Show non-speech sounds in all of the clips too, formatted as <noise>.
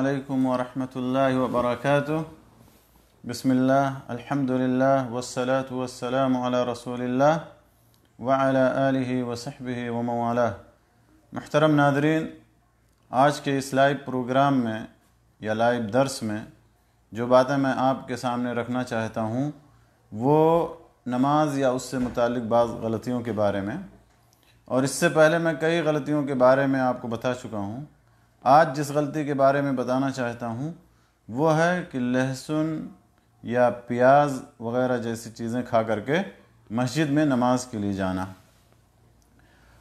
عليكم ورحمة الله وبركاته بسم الله الحمد لله والصلاة والسلام على رسول الله وعلى آله وصحبه وموالاه محترم Nadreen आज के इस लाइव प्रोग्राम में या लाइव दर्स में जो बातें मैं आपके सामने रखना चाहता हूँ वो नमाज या उससे मुतल बाज़ गलतियों के बारे में और इससे पहले मैं कई गलतियों के बारे में आपको बता चुका हूँ आज जिस गलती के बारे में बताना चाहता हूँ वो है कि लहसुन या प्याज वगैरह जैसी चीज़ें खा करके मस्जिद में नमाज के लिए जाना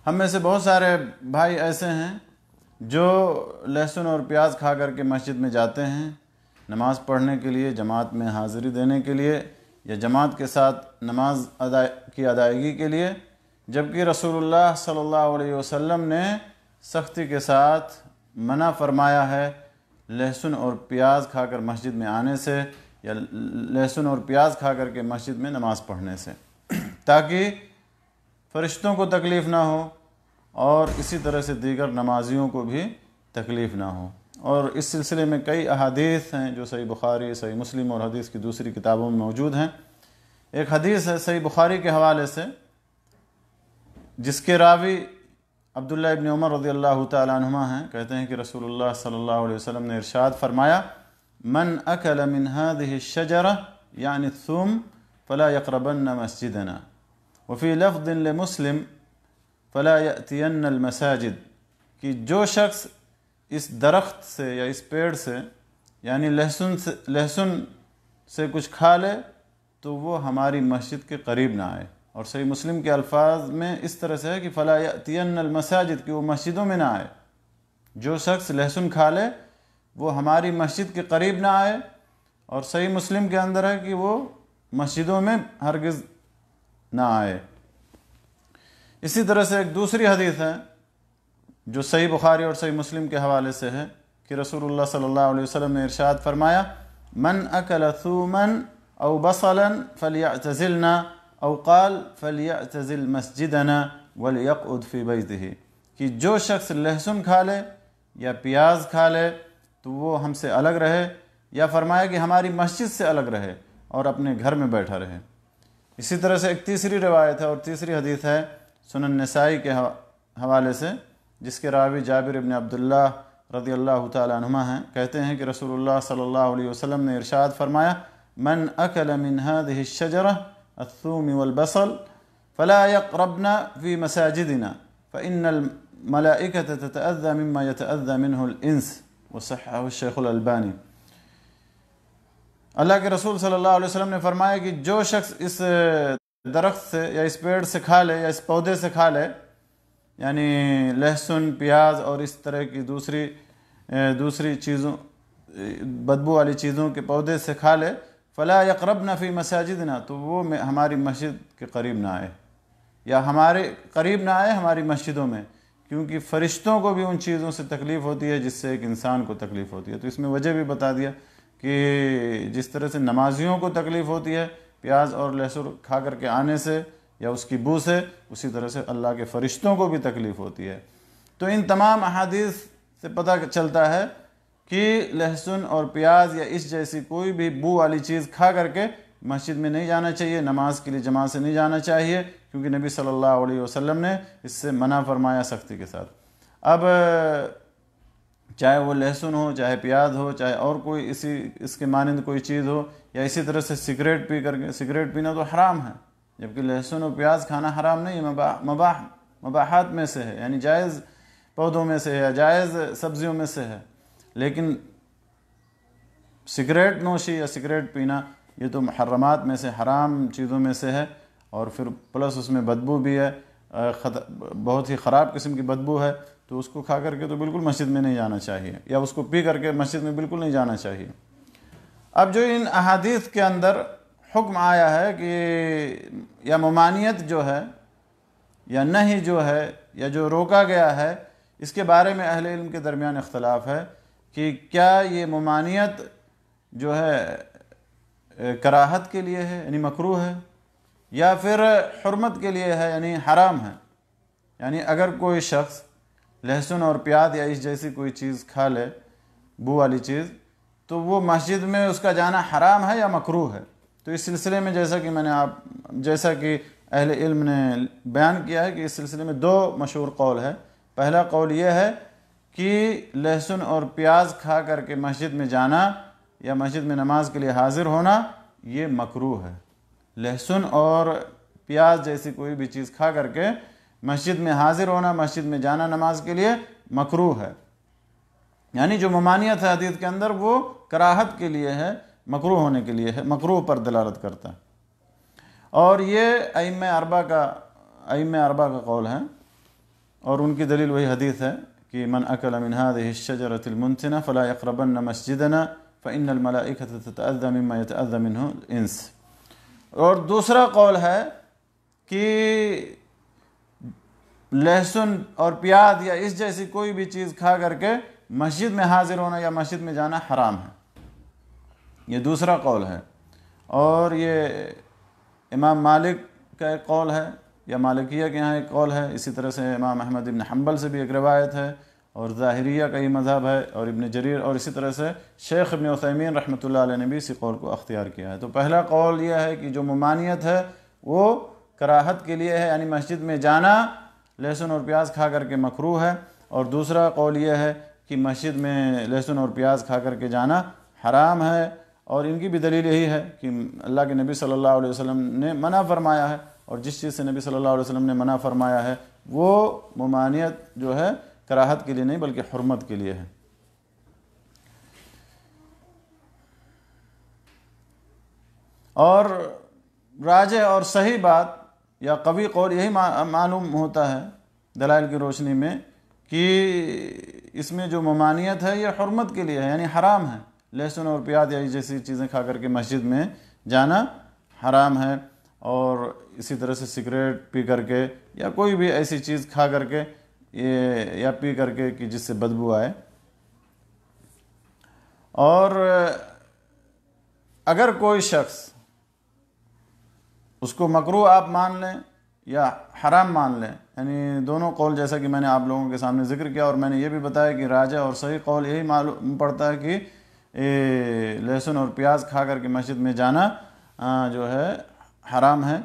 हम में से बहुत सारे भाई ऐसे हैं जो लहसुन और प्याज खा करके मस्जिद में जाते हैं नमाज़ पढ़ने के लिए जमात में हाज़िरी देने के लिए या जमात के साथ नमाज अदा की अदायगी के लिए जबकि रसूलुल्लाह सल्लल्लाहु अलैहि वसल्लम ने सख्ती के साथ मना फरमाया है लहसुन और प्याज खाकर मस्जिद में आने से या लहसुन और प्याज खा कर के मस्जिद में नमाज़ पढ़ने से <clears throat> ताकि फरिश्तों को तकलीफ़ ना हो और इसी तरह से दीगर नमाजियों को भी तकलीफ़ ना हो और इस सिलसिले में कई अहादीस हैं जो सही बुखारी सही मुस्लिम और हदीस की दूसरी किताबों में मौजूद हैं एक हदीस है सही बुखारी के हवाले से जिसके रावी अब्दुल्ला इबन उमर रदी अल्लाह तुमा हैं कहते हैं कि रसूलुल्लाह सल्लल्लाहु अलैहि वसल्लम ने इरशाद फरमाया मन अकल मिन शजरा यानी थूम फ़ला यकरबन मस्जिदना वफ़ी लफ्दिन मुस्लिम फ़ला मसाजिद कि जो शख्स इस दरख्त से या इस पेड़ से यानी लहसुन से लहसुन से कुछ खा ले तो वो हमारी मस्जिद के करीब ना आए और सही मुस्लिम के अल्फाज में इस तरह से है कि फ़लातियन मसाजिद कि वो मस्जिदों में ना आए जो शख्स लहसुन खा ले वो हमारी मस्जिद के करीब ना आए और सही मुस्लिम के अंदर है कि वो मस्जिदों में हरगज ना आए इसी तरह से एक दूसरी हदीस है जो सही बुखारी और सही मुस्लिम के हवाले से है कि रसूल सल्ला वसलम ने इरशाद फरमाया मन अकल सूमन अव बसलन फलिया तजिलना और कल फलियाल मस्जिदना वलयक़ुद फ़ी ही कि जो शख्स लहसुन खा ले या प्याज खा ले तो वो हमसे अलग रहे या फरमाया कि हमारी मस्जिद से अलग रहे और अपने घर में बैठा रहे इसी तरह से एक तीसरी रिवायत है और तीसरी हदीस है सुनन नसाई के हवाले से जिसके रावी जाबिर इबन अब्दुल्ला रदी अल्लाह तुमा हैं कहते हैं कि रसूलुल्लाह सल्लल्लाहु अलैहि वसल्लम ने इरशाद फरमाया मन अकल मिन हद शजरा الثوم والبصل فلا يقربن في مساجدنا فإن الملائكة تتأذى مما يتأذى منه الإنس وصحه الشيخ الألباني अल्लाह के रसूल सल्लल्लाहु अलैहि वसल्लम ने फरमाया कि जो शख्स इस दरख्त से या इस पेड़ से खा ले या इस पौधे से खा ले यानी लहसुन प्याज और इस तरह की दूसरी दूसरी चीज़ों बदबू वाली चीज़ों के पौधे से खा ले फ़ला यकरब नफ़ी मसाजिद ना तो वो हमारी मस्जिद के करीब ना आए या हमारे करीब ना आए हमारी मस्जिदों में क्योंकि फ़रिश्तों को भी उन चीज़ों से तकलीफ़ होती है जिससे एक इंसान को तकलीफ़ होती है तो इसमें वजह भी बता दिया कि जिस तरह से नमाजियों को तकलीफ़ होती है प्याज और लहसुन खा करके आने से या उसकी बू से उसी तरह से अल्लाह के फ़रिश्तों को भी तकलीफ़ होती है तो इन तमाम अहादीस से पता चलता है कि लहसुन और प्याज या इस जैसी कोई भी बू वाली चीज़ खा करके मस्जिद में नहीं जाना चाहिए नमाज के लिए जमात से नहीं जाना चाहिए क्योंकि नबी सल्लल्लाहु अलैहि वसल्लम ने इससे मना फरमाया सख्ती के साथ अब चाहे वो लहसुन हो चाहे प्याज हो चाहे और कोई इसी इसके मानंद कोई चीज़ हो या इसी तरह से सिगरेट पी करके सिगरेट पीना तो हराम है जबकि लहसुन और प्याज खाना हराम नहीं है मबा मबाह मबाहत में से है यानी जायज़ पौधों में से है या जायज़ सब्जियों में से है लेकिन सिगरेट नोशी या सिगरेट पीना ये तो महरमात में से हराम चीज़ों में से है और फिर प्लस उसमें बदबू भी है बहुत ही ख़राब किस्म की बदबू है तो उसको खा करके तो बिल्कुल मस्जिद में नहीं जाना चाहिए या उसको पी करके मस्जिद में बिल्कुल नहीं जाना चाहिए अब जो इन अहादीस के अंदर हुक्म आया है कि या ममानियत जो है या नहीं जो है या जो रोका गया है इसके बारे में अहल इल्म के दरमियान इख्तलाफ है कि क्या ये ममानियत जो है कराहत के लिए है यानी मकरू है या फिर हरमत के लिए है यानी हराम है यानी अगर कोई शख्स लहसुन और प्याज या इस जैसी कोई चीज़ खा ले बू वाली चीज़ तो वो मस्जिद में उसका जाना हराम है या मकरू है तो इस सिलसिले में जैसा कि मैंने आप जैसा कि अहले इल्म ने बयान किया है कि इस सिलसिले में दो मशहूर कौल है पहला कौल ये है कि लहसुन और प्याज खा करके मस्जिद में जाना या मस्जिद में नमाज के लिए हाज़िर होना ये मकरू है लहसुन और प्याज जैसी कोई भी चीज़ खा करके मस्जिद में हाज़िर होना मस्जिद में जाना नमाज के लिए मकरू है यानी जो ममानियत है हदीत के अंदर वो कराहत के लिए है मकरू होने के लिए है मकरू पर दलालत करता है और ये अम अरबा का अम अरबा का कौल है और उनकी दलील वही हदीत है कि मन अकल मिन हादिहि शजरत फ़ला यकरबन मस्जिदना फ़िन मलाइक इंस और दूसरा कौल है कि लहसुन और प्याज या इस जैसी कोई भी चीज़ खा करके मस्जिद में हाजिर होना या मस्जिद में जाना हराम है ये दूसरा कौल है और ये इमाम मालिक का एक कौल है या मालिकिया के यहाँ एक कौल है इसी तरह से इमाम अहमद इबन हम्बल से भी एक रवायत है और ज़ाहरिया का ही मज़हब है और इबन जरीर और इसी तरह से शेख इबन उसमीन रहमत ने भी इसी कौल को अख्तियार किया है तो पहला कौल यह है कि जो ममानियत है वो कराहत के लिए है यानी मस्जिद में जाना लहसुन और प्याज खा करके मकरू है और दूसरा कौल यह है कि मस्जिद में लहसुन और प्याज खा करके जाना हराम है और इनकी भी दलील यही है कि अल्लाह के नबी सल्लल्लाहु अलैहि वसल्लम ने मना फरमाया है और जिस चीज़ से नबी सल्लल्लाहु अलैहि वसल्लम ने मना फरमाया है वो ममानियत जो है कराहत के लिए नहीं बल्कि हरमत के लिए है और राज और सही बात या कवि कौल यही मालूम होता है दलाइल की रोशनी में कि इसमें जो ममानियत है यह हरमत के लिए है यानी हराम है लहसुन और प्याज या जैसी चीज़ें खा करके मस्जिद में जाना हराम है और इसी तरह से सिगरेट पी करके या कोई भी ऐसी चीज़ खा करके ये या पी करके कि जिससे बदबू आए और अगर कोई शख्स उसको मकरू आप मान लें या हराम मान लें यानी दोनों कौल जैसा कि मैंने आप लोगों के सामने जिक्र किया और मैंने ये भी बताया कि राजा और सही कौल यही मालूम पड़ता है कि लहसुन और प्याज खा करके मस्जिद में जाना जो है हराम है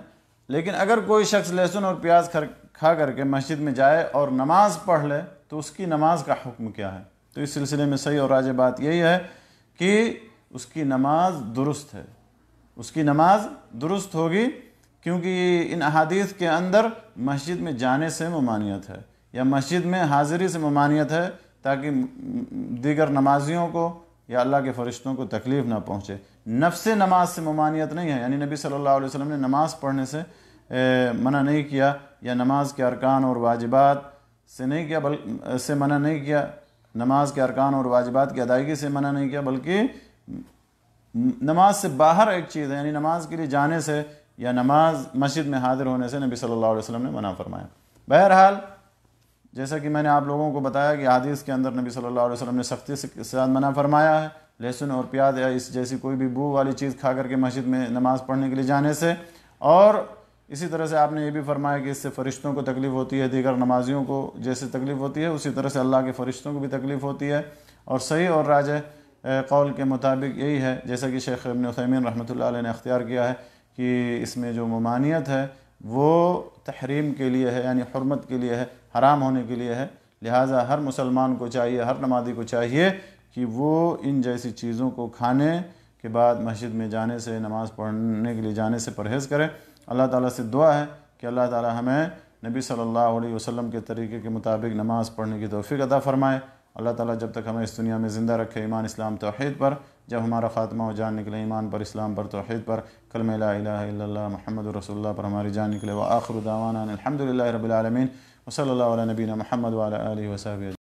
लेकिन अगर कोई शख्स लहसुन और प्याज खर खा करके मस्जिद में जाए और नमाज पढ़ ले तो उसकी नमाज का हुक्म क्या है तो इस सिलसिले में सही और राज बात यही है कि उसकी नमाज दुरुस्त है उसकी नमाज दुरुस्त होगी क्योंकि इन अहादीत के अंदर मस्जिद में जाने से ममानियत है या मस्जिद में हाजिरी से ममानियत है ताकि दीगर नमाजियों को या अल्लाह के फ़रिश्तों को तकलीफ़ ना पहुँचे नफ्स नमाज से ममानियत नहीं है यानी नबी सल्लल्लाहु अलैहि वसल्लम ने नमाज पढ़ने से ए, मना नहीं किया या नमाज के अरकान और वाजिबात से नहीं किया बल से मना नहीं किया नमाज के अरकान और वाजिबात की अदायगी से मना नहीं किया बल्कि नमाज से बाहर एक चीज़ है यानी नमाज के लिए जाने से या नमाज मस्जिद में हाजिर होने से नबी सल्लल्लाहु अलैहि वसल्लम ने मना फरमाया बहरहाल जैसा कि मैंने आप लोगों को बताया कि हदीस के अंदर नबी सल्लल्लाहु अलैहि वसल्लम ने सख्ती से साथ मना फरमाया है लहसुन और प्याज या इस जैसी कोई भी बू वाली चीज़ खा करके मस्जिद में नमाज़ पढ़ने के लिए जाने से और इसी तरह से आपने ये भी फरमाया कि इससे फ़रिश्तों को तकलीफ़ होती है दीगर नमाजियों को जैसे तकलीफ़ होती है उसी तरह से अल्लाह के फ़रिश्तों को भी तकलीफ़ होती है और सही और राज कौल के मुताबिक यही है जैसा कि शेख इबन उसैमिन रहमत ने अख्तियार किया है कि इसमें जो ममानियत है वो तहरीम के लिए है यानी हरमत के लिए है हराम होने के लिए है लिहाजा हर मुसलमान को चाहिए हर नमाजी को चाहिए कि वो इन जैसी चीज़ों को खाने के बाद मस्जिद में जाने से नमाज़ पढ़ने के लिए जाने से परहेज़ करें अल्लाह ताला से दुआ है कि अल्लाह ताला हमें नबी सल्लल्लाहु अलैहि वसल्लम के तरीके के मुताबिक नमाज़ पढ़ने की तोफ़ी अदा फ़रमाए अल्लाह ताला जब तक हमें इस दुनिया में ज़िंदा रखे ईमान इस्लाम तोहद पर जब हमारा ख़ात्मा हो जान निकले ईमान पर इस्लाम पर तोहद पर कल मिला महमद रसोल्ला पर हमारी जान निकले व आखिर दावाना अलहमदिल्ला रबालमीन वसल नबी महमद वाल वसाब